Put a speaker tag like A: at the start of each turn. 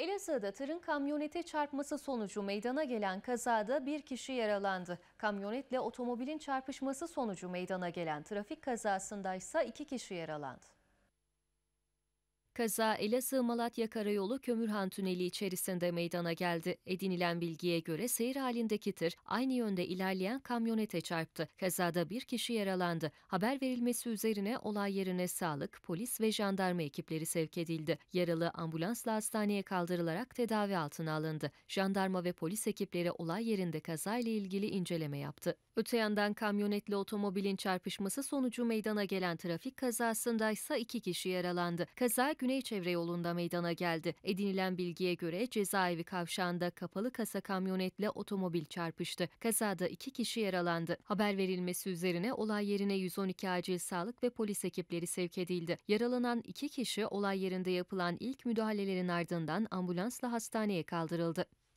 A: Elazığ'da tırın kamyonete çarpması sonucu meydana gelen kazada bir kişi yaralandı. Kamyonetle otomobilin çarpışması sonucu meydana gelen trafik kazasında ise iki kişi yaralandı. Kaza Elazığ-Malatya Karayolu Kömürhan Tüneli içerisinde meydana geldi. Edinilen bilgiye göre seyir halindeki tır aynı yönde ilerleyen kamyonete çarptı. Kazada bir kişi yaralandı. Haber verilmesi üzerine olay yerine sağlık, polis ve jandarma ekipleri sevk edildi. Yaralı ambulansla hastaneye kaldırılarak tedavi altına alındı. Jandarma ve polis ekipleri olay yerinde kazayla ilgili inceleme yaptı. Öte yandan kamyonetle otomobilin çarpışması sonucu meydana gelen trafik kazasında ise iki kişi yaralandı. Kaza gün Güneyçevre yolunda meydana geldi. Edinilen bilgiye göre cezaevi kavşağında kapalı kasa kamyonetle otomobil çarpıştı. Kazada iki kişi yaralandı. Haber verilmesi üzerine olay yerine 112 acil sağlık ve polis ekipleri sevk edildi. Yaralanan iki kişi olay yerinde yapılan ilk müdahalelerin ardından ambulansla hastaneye kaldırıldı.